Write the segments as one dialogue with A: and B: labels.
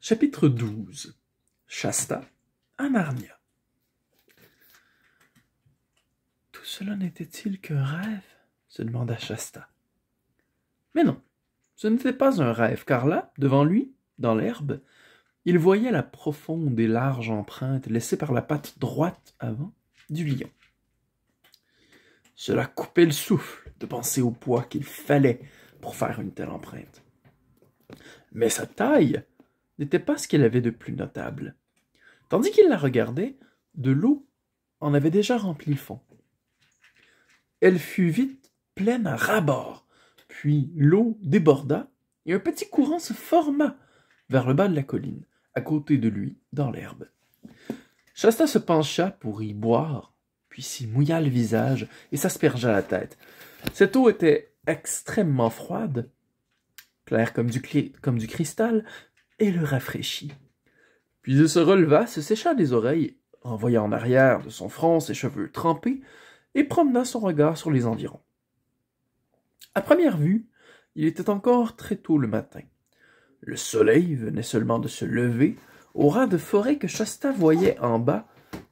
A: Chapitre 12 Shasta à Narnia. Tout cela n'était-il qu'un rêve se demanda Shasta. Mais non, ce n'était pas un rêve, car là, devant lui, dans l'herbe, il voyait la profonde et large empreinte laissée par la patte droite avant du lion. Cela coupait le souffle de penser au poids qu'il fallait pour faire une telle empreinte. Mais sa taille n'était pas ce qu'il avait de plus notable. Tandis qu'il la regardait, de l'eau en avait déjà rempli le fond. Elle fut vite pleine à rabord, puis l'eau déborda et un petit courant se forma vers le bas de la colline, à côté de lui, dans l'herbe. Shasta se pencha pour y boire, puis s'y mouilla le visage et s'aspergea la tête. Cette eau était extrêmement froide, claire comme du, comme du cristal, et le rafraîchit. Puis il se releva, se sécha les oreilles, envoya en arrière de son front ses cheveux trempés, et promena son regard sur les environs. À première vue, il était encore très tôt le matin. Le soleil venait seulement de se lever au ras de forêt que Shasta voyait en bas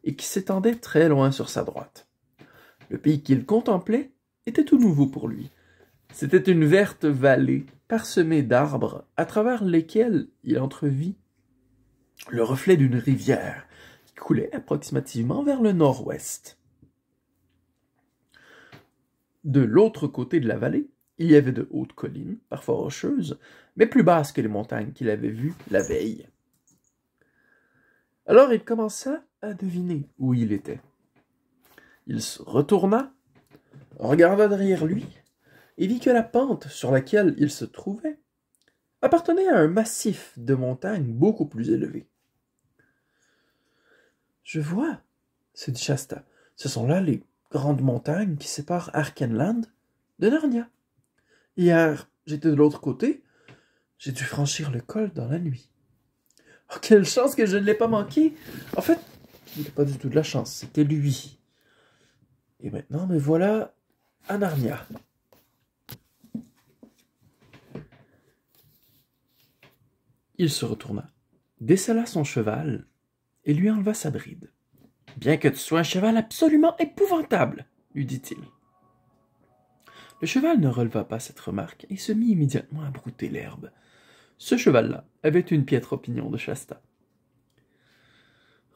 A: et qui s'étendait très loin sur sa droite. Le pays qu'il contemplait était tout nouveau pour lui. C'était une verte vallée parsemé d'arbres à travers lesquels il entrevit le reflet d'une rivière qui coulait approximativement vers le nord-ouest. De l'autre côté de la vallée, il y avait de hautes collines, parfois rocheuses, mais plus basses que les montagnes qu'il avait vues la veille. Alors il commença à deviner où il était. Il se retourna, regarda derrière lui, et vit que la pente sur laquelle il se trouvait appartenait à un massif de montagnes beaucoup plus élevé. Je vois, se dit Shasta, ce sont là les grandes montagnes qui séparent Arkenland de Narnia. Hier, j'étais de l'autre côté, j'ai dû franchir le col dans la nuit. Oh, quelle chance que je ne l'ai pas manqué! En fait, il n'était pas du tout de la chance, c'était lui. Et maintenant, me voilà à Narnia. Il se retourna, décela son cheval et lui enleva sa bride. Bien que tu sois un cheval absolument épouvantable, lui dit-il. Le cheval ne releva pas cette remarque et se mit immédiatement à brouter l'herbe. Ce cheval-là avait une piètre opinion de Shasta.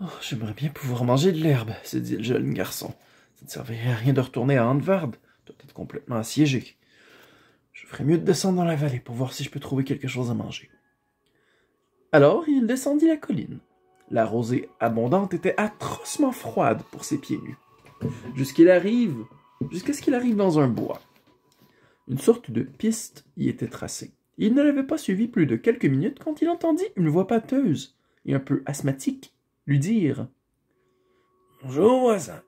A: Oh, j'aimerais bien pouvoir manger de l'herbe, se dit le jeune garçon. Ça ne servirait à rien de retourner à Anvard, Doit être complètement assiégé. Je ferais mieux de descendre dans la vallée pour voir si je peux trouver quelque chose à manger. Alors il descendit la colline. La rosée abondante était atrocement froide pour ses pieds nus. Jusqu'il arrive, jusqu'à ce qu'il arrive dans un bois. Une sorte de piste y était tracée. Il ne l'avait pas suivi plus de quelques minutes quand il entendit une voix pâteuse et un peu asthmatique lui dire Bonjour, voisin.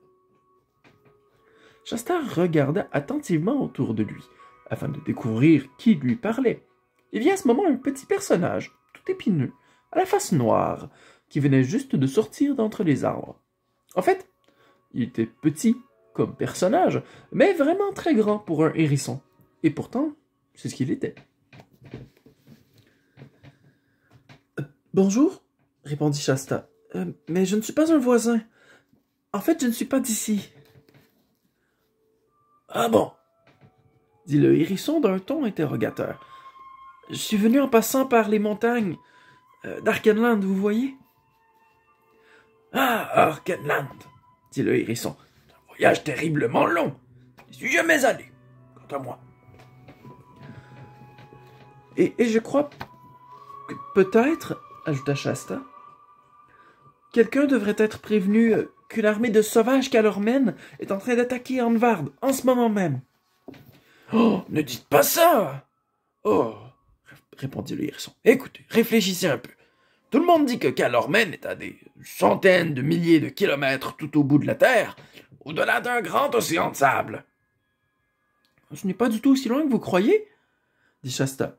A: Chastard regarda attentivement autour de lui afin de découvrir qui lui parlait. Il vit à ce moment un petit personnage, épineux, à la face noire, qui venait juste de sortir d'entre les arbres. En fait, il était petit comme personnage, mais vraiment très grand pour un hérisson. Et pourtant, c'est ce qu'il était. Euh, bonjour, répondit Shasta. Euh, mais je ne suis pas un voisin. En fait, je ne suis pas d'ici. Ah bon dit le hérisson d'un ton interrogateur. Je suis venu en passant par les montagnes euh, d'Arkenland, vous voyez Ah, Arkenland, dit le hérisson. Un voyage terriblement long. Je suis jamais allé, quant à moi. Et, je crois que peut-être, ajouta Shasta, quelqu'un devrait être prévenu qu'une armée de sauvages mène est en train d'attaquer Anvard en ce moment même. Oh, ne dites pas ça Oh répondit le hérisson. Écoutez, réfléchissez un peu. Tout le monde dit que Calormen est à des centaines de milliers de kilomètres tout au bout de la Terre, au-delà d'un grand océan de sable. Ce n'est pas du tout aussi loin que vous croyez, dit Shasta.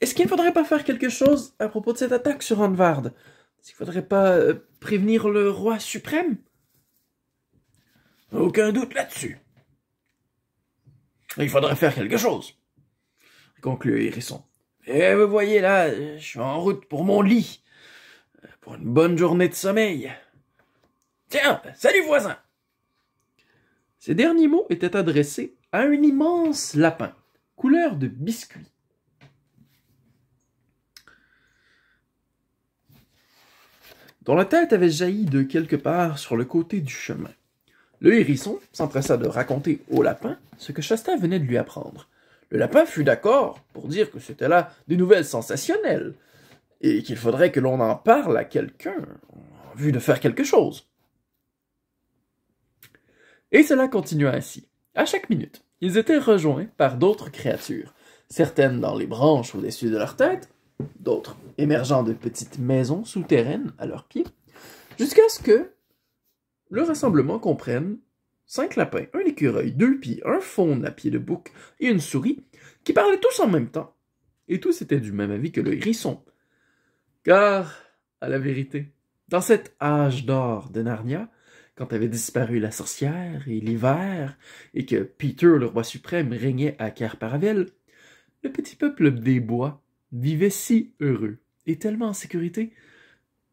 A: Est-ce qu'il ne faudrait pas faire quelque chose à propos de cette attaque sur Anvard Est-ce qu'il ne faudrait pas euh, prévenir le roi suprême Aucun doute là-dessus. Il faudrait faire quelque chose, conclut Hérisson. Et vous voyez là, je suis en route pour mon lit, pour une bonne journée de sommeil. Tiens, salut voisin Ces derniers mots étaient adressés à un immense lapin, couleur de biscuit. dont la tête avait jailli de quelque part sur le côté du chemin. Le hérisson s'empressa de raconter au lapin ce que Chasta venait de lui apprendre, le lapin fut d'accord pour dire que c'était là des nouvelles sensationnelles et qu'il faudrait que l'on en parle à quelqu'un en vue de faire quelque chose. Et cela continua ainsi. À chaque minute, ils étaient rejoints par d'autres créatures, certaines dans les branches au-dessus de leur tête, d'autres émergeant de petites maisons souterraines à leurs pieds, jusqu'à ce que le rassemblement comprenne cinq lapins, un écureuil, deux pieds, un faune à pied de bouc et une souris, qui parlaient tous en même temps. Et tous étaient du même avis que le hérisson. Car, à la vérité, dans cet âge d'or de Narnia, quand avait disparu la sorcière et l'hiver, et que Peter, le roi suprême, régnait à Carparavel, le petit peuple des bois vivait si heureux et tellement en sécurité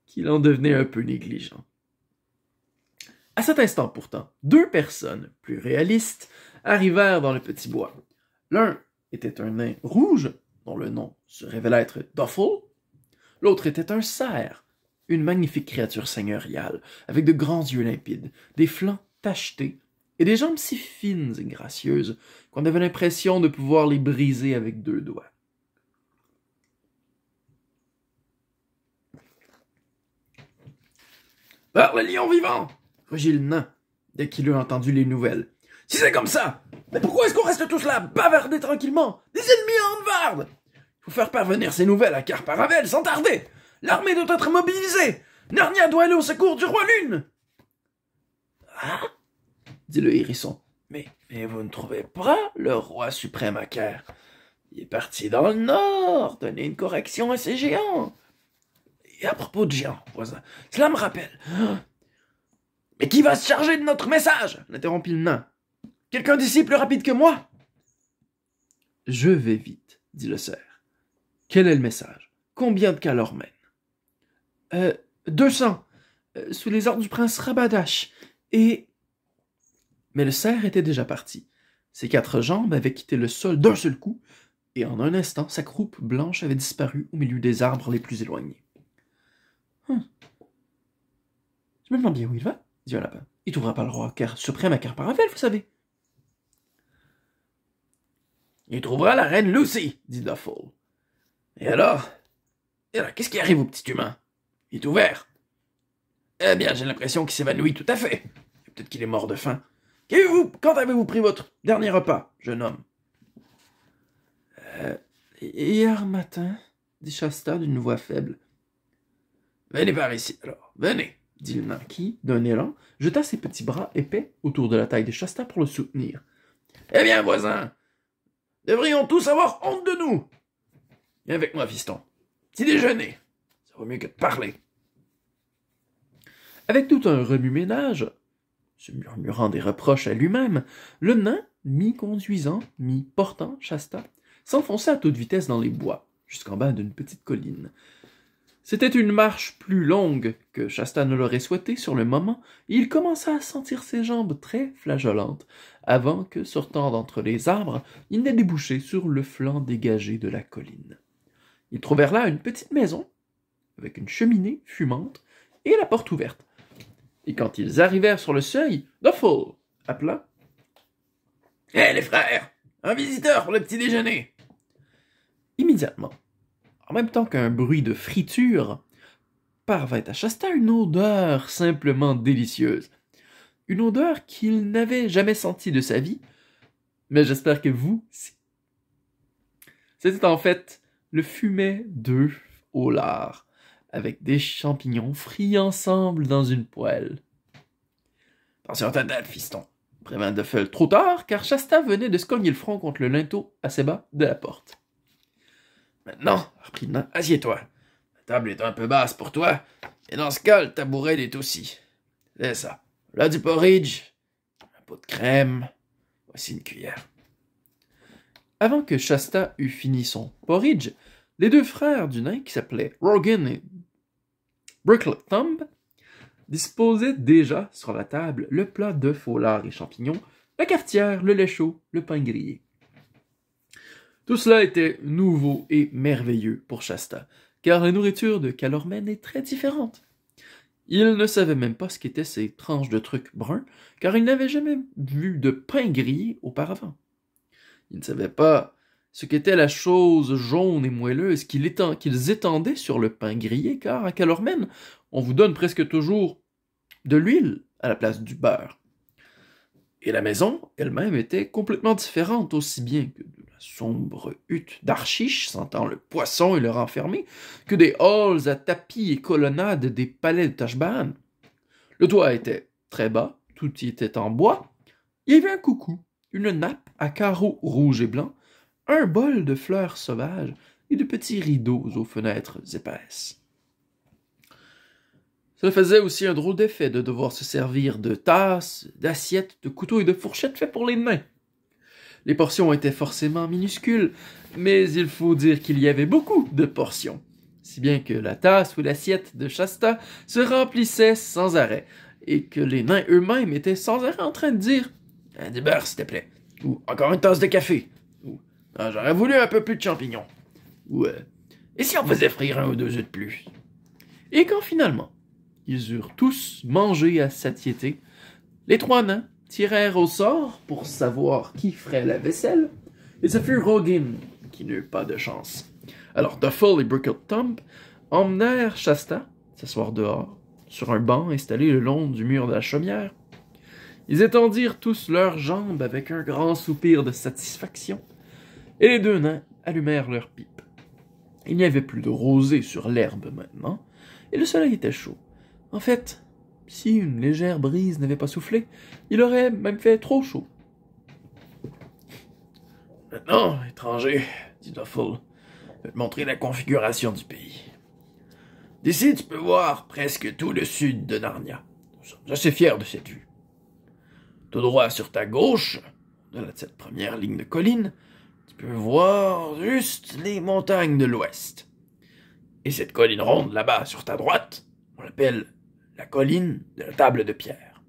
A: qu'il en devenait un peu négligent. À cet instant pourtant, deux personnes, plus réalistes, arrivèrent dans le petit bois. L'un était un nain rouge, dont le nom se révéla être Duffel. L'autre était un cerf, une magnifique créature seigneuriale, avec de grands yeux limpides, des flancs tachetés et des jambes si fines et gracieuses qu'on avait l'impression de pouvoir les briser avec deux doigts. Par le lion vivant Rugit nain dès qu'il eut entendu les nouvelles. Si c'est comme ça, mais pourquoi est-ce qu'on reste tous là, bavarder tranquillement Des ennemis en varde Il faut faire parvenir ces nouvelles à Carparavel sans tarder L'armée doit être mobilisée Narnia doit aller au secours du roi Lune Ah dit le hérisson. Mais, mais vous ne trouvez pas le roi suprême à Caire Il est parti dans le nord, donner une correction à ses géants. Et à propos de géants, voisin, cela me rappelle. Mais qui va se charger de notre message l'interrompit le nain. Quelqu'un d'ici plus rapide que moi Je vais vite, dit le cerf. Quel est le message Combien de calors mène Euh, 200, euh, sous les ordres du prince Rabadash, et. Mais le cerf était déjà parti. Ses quatre jambes avaient quitté le sol d'un seul coup, et en un instant, sa croupe blanche avait disparu au milieu des arbres les plus éloignés. Hum. Je me demande bien où il va dit un lapin. Il trouvera pas le roi, car suprême à Carparavel, vous savez. Il trouvera la reine Lucy, dit foule Et alors Et alors, qu'est-ce qui arrive au petit humain Il est ouvert. Eh bien, j'ai l'impression qu'il s'évanouit tout à fait. Peut-être qu'il est mort de faim. Quand avez-vous pris votre dernier repas, jeune homme euh, Hier matin, dit Shasta d'une voix faible. Venez par ici, alors. Venez dit le qui, d'un élan, jeta ses petits bras épais autour de la taille de Shasta pour le soutenir. Eh bien, voisin, devrions tous avoir honte de nous. Viens avec moi, fiston. Petit déjeuner. Ça vaut mieux que de parler. Avec tout un remue-ménage, se murmurant des reproches à lui-même, le nain, mi-conduisant, mi-portant Shasta, s'enfonça à toute vitesse dans les bois, jusqu'en bas d'une petite colline. C'était une marche plus longue que Shasta ne l'aurait souhaité sur le moment, et il commença à sentir ses jambes très flageolantes, avant que, sortant d'entre les arbres, il n'ait débouché sur le flanc dégagé de la colline. Ils trouvèrent là une petite maison, avec une cheminée fumante, et la porte ouverte. Et quand ils arrivèrent sur le seuil, Duffel appela. Hé, eh, les frères! Un visiteur pour le petit déjeuner! Immédiatement, en même temps qu'un bruit de friture, parvint à Shasta une odeur simplement délicieuse. Une odeur qu'il n'avait jamais sentie de sa vie, mais j'espère que vous, si. C'était en fait le fumet d'œufs au lard, avec des champignons frits ensemble dans une poêle. Attention à ta date, fiston, prévint trop tard, car Shasta venait de se cogner le front contre le linteau assez bas de la porte. Maintenant, reprit Nain, assieds-toi. La table est un peu basse pour toi, et dans ce cas, le tabouret l'est aussi. C'est ça. Là du porridge, un pot de crème, voici une cuillère. Avant que Shasta eût fini son porridge, les deux frères du nain, qui s'appelaient Rogan et Bricklet disposaient déjà sur la table le plat de folard et champignons, la cafetière, le lait chaud, le pain grillé. Tout cela était nouveau et merveilleux pour Shasta, car la nourriture de Calormen est très différente. Il ne savait même pas ce qu'étaient ces tranches de trucs bruns, car il n'avait jamais vu de pain grillé auparavant. Il ne savait pas ce qu'était la chose jaune et moelleuse qu'ils étendaient sur le pain grillé, car à Calormen, on vous donne presque toujours de l'huile à la place du beurre. Et la maison elle-même était complètement différente, aussi bien que de la sombre hutte d'Archiche, sentant le poisson et le renfermé, que des halls à tapis et colonnades des palais de Tashban. Le toit était très bas, tout y était en bois. Il y avait un coucou, une nappe à carreaux rouges et blancs, un bol de fleurs sauvages et de petits rideaux aux fenêtres épaisses. Cela faisait aussi un drôle d'effet de devoir se servir de tasses, d'assiettes, de couteaux et de fourchettes faits pour les nains. Les portions étaient forcément minuscules, mais il faut dire qu'il y avait beaucoup de portions, si bien que la tasse ou l'assiette de Shasta se remplissait sans arrêt, et que les nains eux-mêmes étaient sans arrêt en train de dire Un du beurre, s'il te plaît, ou encore une tasse de café, ou ah, J'aurais voulu un peu plus de champignons, ou euh, Et si on faisait frire un ou deux œufs de plus Et quand finalement, ils eurent tous mangé à satiété. Les trois nains tirèrent au sort pour savoir qui ferait la vaisselle, et ce fut Rogin qui n'eut pas de chance. Alors Duffel et Tump, emmenèrent Shasta s'asseoir dehors, sur un banc installé le long du mur de la chaumière. Ils étendirent tous leurs jambes avec un grand soupir de satisfaction, et les deux nains allumèrent leurs pipes. Il n'y avait plus de rosée sur l'herbe maintenant, et le soleil était chaud. En fait, si une légère brise n'avait pas soufflé, il aurait même fait trop chaud. Maintenant, étranger, dit Duffel, je vais te montrer la configuration du pays. D'ici, tu peux voir presque tout le sud de Narnia. Nous sommes assez fiers de cette vue. Tout droit sur ta gauche, de cette première ligne de collines, tu peux voir juste les montagnes de l'ouest. Et cette colline ronde là-bas sur ta droite, on l'appelle la colline de la table de pierre.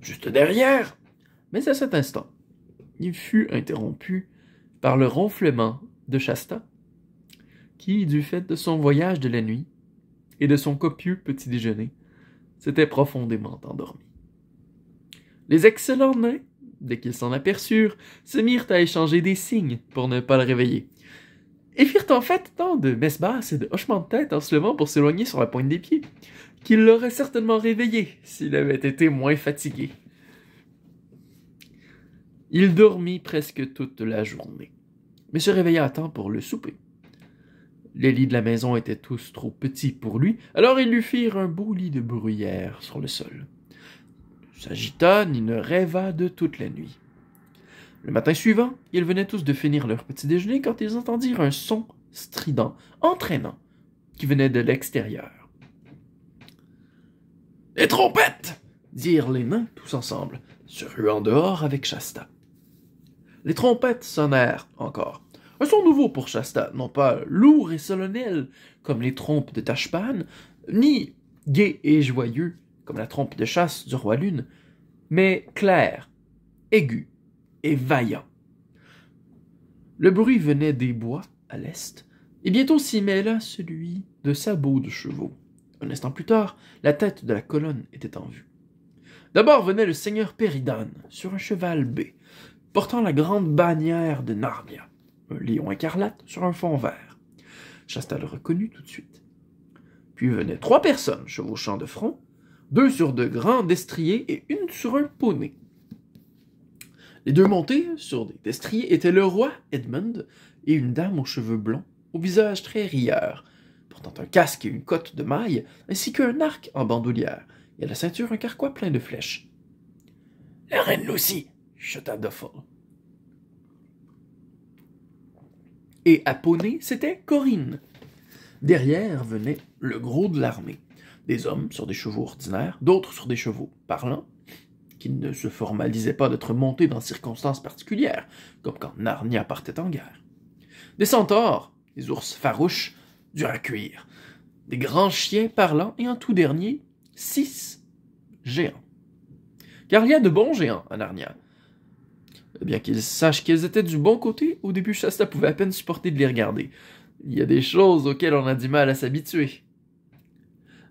A: Juste derrière, mais à cet instant, il fut interrompu par le ronflement de Shasta, qui, du fait de son voyage de la nuit et de son copieux petit déjeuner, s'était profondément endormi. Les excellents nains, dès qu'ils s'en aperçurent, se mirent à échanger des signes pour ne pas le réveiller, et firent en fait tant de messes basses et de hochements de tête en se levant pour s'éloigner sur la pointe des pieds, qu'il l'aurait certainement réveillé s'il avait été moins fatigué. Il dormit presque toute la journée, mais se réveilla à temps pour le souper. Les lits de la maison étaient tous trop petits pour lui, alors ils lui firent un beau lit de bruyère sur le sol. Il s'agita, ni ne rêva de toute la nuit. Le matin suivant, ils venaient tous de finir leur petit déjeuner quand ils entendirent un son strident, entraînant, qui venait de l'extérieur. Les trompettes dirent les nains tous ensemble, se ruant dehors avec Shasta. Les trompettes sonnèrent encore. Un son nouveau pour Shasta, non pas lourd et solennel comme les trompes de Tachpan, ni gai et joyeux comme la trompe de chasse du roi Lune, mais clair, aigu et vaillant. Le bruit venait des bois à l'est, et bientôt s'y mêla celui de sabots de chevaux. Un instant plus tard, la tête de la colonne était en vue. D'abord venait le seigneur Péridane, sur un cheval baie, portant la grande bannière de Narnia, un lion écarlate sur un fond vert. Chastel le reconnut tout de suite. Puis venaient trois personnes chevauchant de front, deux sur de grands destriers et une sur un poney. Les deux montés sur des destriers étaient le roi Edmund et une dame aux cheveux blonds, au visage très rieur, portant un casque et une cotte de maille, ainsi qu'un arc en bandoulière, et à la ceinture un carquois plein de flèches. La reine Lucie chuta Duffel. Et à Poney, c'était Corinne. Derrière venait le gros de l'armée. Des hommes sur des chevaux ordinaires, d'autres sur des chevaux parlants, qui ne se formalisaient pas d'être montés dans circonstances particulières, comme quand Narnia partait en guerre. Des centaures, des ours farouches, à cuire, des grands chiens parlants et en tout dernier, six géants. Car il y a de bons géants à Arnia. Eh bien qu'ils sachent qu'ils étaient du bon côté, au début Shasta pouvait à peine supporter de les regarder. Il y a des choses auxquelles on a du mal à s'habituer.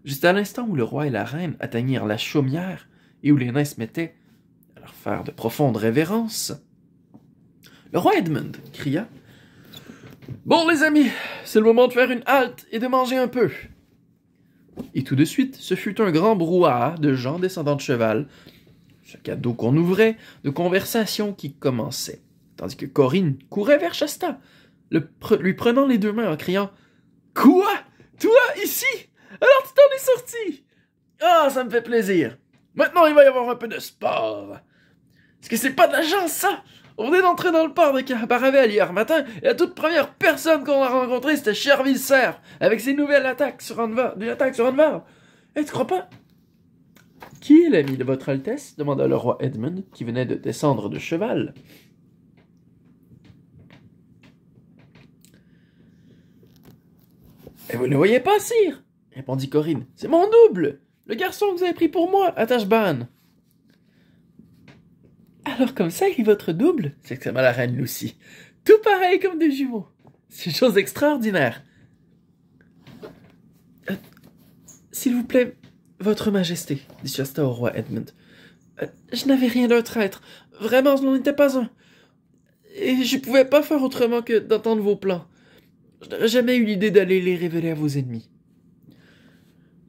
A: Juste à l'instant où le roi et la reine atteignirent la chaumière et où les nains se mettaient à leur faire de profondes révérences, le roi Edmund cria Bon les amis, c'est le moment de faire une halte et de manger un peu. Et tout de suite, ce fut un grand brouhaha de gens descendant de cheval, ce cadeau qu'on ouvrait, de conversations qui commençaient, tandis que Corinne courait vers Shasta, lui prenant les deux mains en criant Quoi Toi, ici Alors tu t'en es sorti Ah, ça me fait plaisir Maintenant, il va y avoir un peu de sport Est-ce que c'est pas de la ça on est d'entrer dans le port de Carabaravel hier matin et la toute première personne qu'on a rencontrée c'était Cherville Serre avec ses nouvelles attaques sur Anvar. des attaques sur Anvar. Et tu crois pas Qui est l'ami de votre Altesse demanda le roi Edmund qui venait de descendre de cheval. Et vous ne voyez pas, sire répondit Corinne. C'est mon double Le garçon que vous avez pris pour moi, Attache-Ban alors comme ça, a votre double, c'est s'exclama la reine Lucie. Tout pareil comme des jumeaux. C'est une chose extraordinaire. Euh, s'il vous plaît, votre Majesté, dit Shasta au roi Edmund. Euh, je n'avais rien d'autre traître. Vraiment, je n'en étais pas un. Et je ne pouvais pas faire autrement que d'entendre vos plans. Je n'aurais jamais eu l'idée d'aller les révéler à vos ennemis.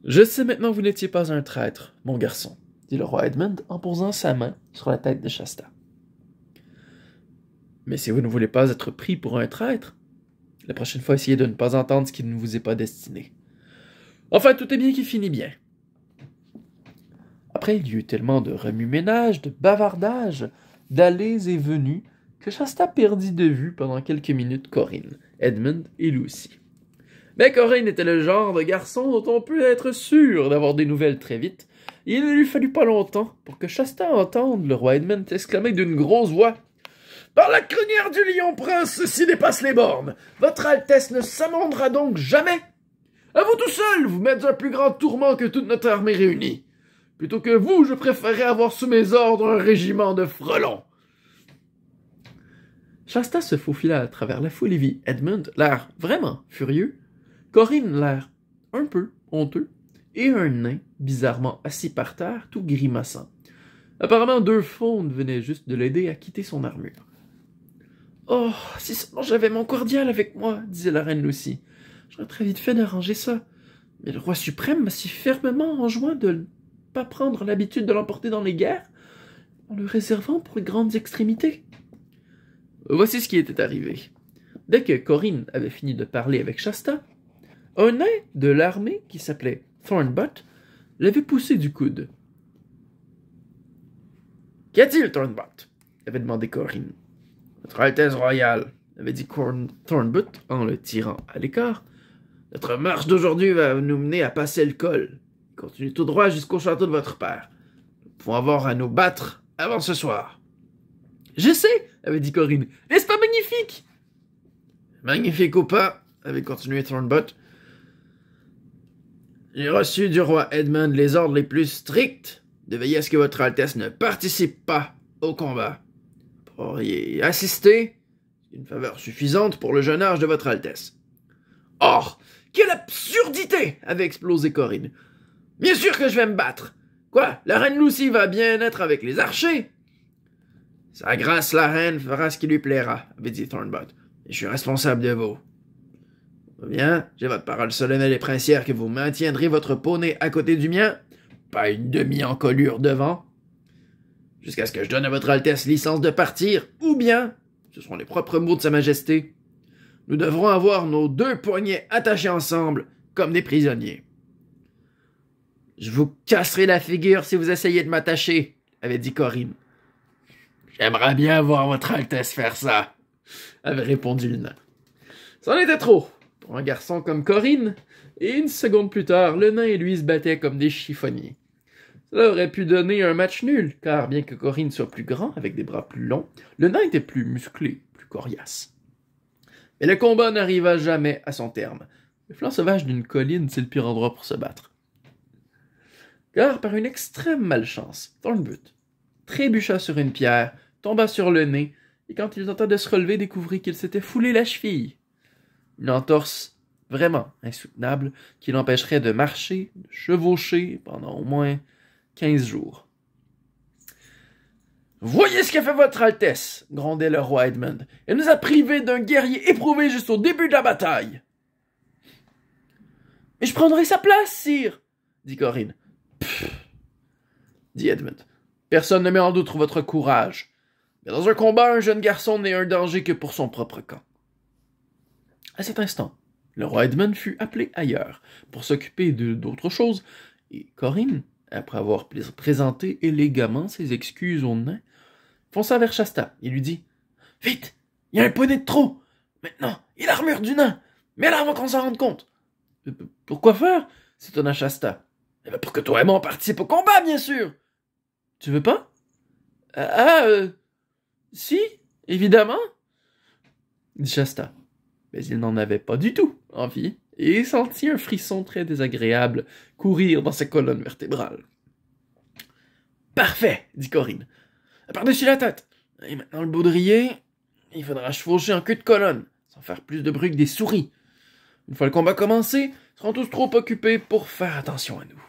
A: Je sais maintenant que vous n'étiez pas un traître, mon garçon, dit le roi Edmund en posant sa main sur la tête de Shasta. Mais si vous ne voulez pas être pris pour un traître, la prochaine fois essayez de ne pas entendre ce qui ne vous est pas destiné. Enfin, tout est bien qui finit bien. Après, il y eut tellement de remue-ménage, de bavardage, d'allées et venues, que Shasta perdit de vue pendant quelques minutes Corinne, Edmund et Lucy. Mais Corinne était le genre de garçon dont on peut être sûr d'avoir des nouvelles très vite, il ne lui fallut pas longtemps pour que Shasta entende le roi Edmund exclamer d'une grosse voix Par la crinière du lion, prince, ceci dépasse les bornes Votre Altesse ne s'amendera donc jamais À vous tout seul, vous m'êtes un plus grand tourment que toute notre armée réunie Plutôt que vous, je préférerais avoir sous mes ordres un régiment de frelons Shasta se faufila à travers la foule et vit Edmund, l'air vraiment furieux, Corinne, l'air un peu honteux, et un nain, bizarrement assis par terre, tout grimaçant. Apparemment, deux faunes venaient juste de l'aider à quitter son armure. Oh, si seulement j'avais mon cordial avec moi, disait la reine Lucie. J'aurais très vite fait d'arranger ça. Mais le roi suprême m'a si fermement enjoint de ne pas prendre l'habitude de l'emporter dans les guerres, en le réservant pour les grandes extrémités. Voici ce qui était arrivé. Dès que Corinne avait fini de parler avec Shasta, un nain de l'armée qui s'appelait Thornbutt l'avait poussé du coude. Qu'y a-t-il, Thornbutt ?» avait demandé Corinne. Notre Altesse royale, avait dit Thornbutt en le tirant à l'écart. Notre marche d'aujourd'hui va nous mener à passer le col. Continuez tout droit jusqu'au château de votre père. Nous pouvons avoir à nous battre avant ce soir. Je sais, avait dit Corinne. N'est-ce pas magnifique Magnifique ou pas, avait continué Thornbutt. J'ai reçu du roi Edmund les ordres les plus stricts de veiller à ce que votre Altesse ne participe pas au combat. Vous y assister, une faveur suffisante pour le jeune âge de votre Altesse. Or, quelle absurdité avait explosé Corinne. Bien sûr que je vais me battre. Quoi, la reine Lucie va bien être avec les archers Sa grâce la reine fera ce qui lui plaira, avait dit Thornbot. je suis responsable de vous. Bien, j'ai votre parole solennelle et princière que vous maintiendrez votre poney à côté du mien, pas une demi-encolure devant, jusqu'à ce que je donne à votre Altesse licence de partir, ou bien, ce seront les propres mots de Sa Majesté, nous devrons avoir nos deux poignets attachés ensemble comme des prisonniers. Je vous casserai la figure si vous essayez de m'attacher, avait dit Corinne. J'aimerais bien voir votre Altesse faire ça, avait répondu Luna. C'en était trop un garçon comme Corinne, et une seconde plus tard, le nain et lui se battaient comme des chiffonniers. Cela aurait pu donner un match nul, car bien que Corinne soit plus grand, avec des bras plus longs, le nain était plus musclé, plus coriace. Mais le combat n'arriva jamais à son terme. Le flanc sauvage d'une colline, c'est le pire endroit pour se battre. Car par une extrême malchance, dans le but, trébucha sur une pierre, tomba sur le nez, et quand il tenta de se relever, découvrit qu'il s'était foulé la cheville une entorse vraiment insoutenable qui l'empêcherait de marcher, de chevaucher pendant au moins quinze jours. Voyez ce qu'a fait votre Altesse, grondait le roi Edmund. Elle nous a privés d'un guerrier éprouvé juste au début de la bataille. Mais je prendrai sa place, sire, dit Corinne. Pff, dit Edmund. Personne ne met en doute votre courage. Mais dans un combat, un jeune garçon n'est un danger que pour son propre camp. À cet instant, le roi Edmund fut appelé ailleurs pour s'occuper d'autres choses, et Corinne, après avoir présenté élégamment ses excuses au nain, fonça vers Shasta et lui dit Vite Il y a un poney de trop Maintenant, il armure du nain Mais là, avant qu'on s'en rende compte euh, Pourquoi faire s'étonna Shasta. Eh ben, pour que toi et moi on participe au combat, bien sûr Tu veux pas Ah, ah euh, si, évidemment dit Shasta mais il n'en avait pas du tout envie, et sentit un frisson très désagréable courir dans sa colonne vertébrale. Parfait, dit Corinne. Par-dessus la tête. Et maintenant le baudrier, il faudra chevaucher en cul de colonne, sans faire plus de bruit que des souris. Une fois le combat commencé, ils seront tous trop occupés pour faire attention à nous.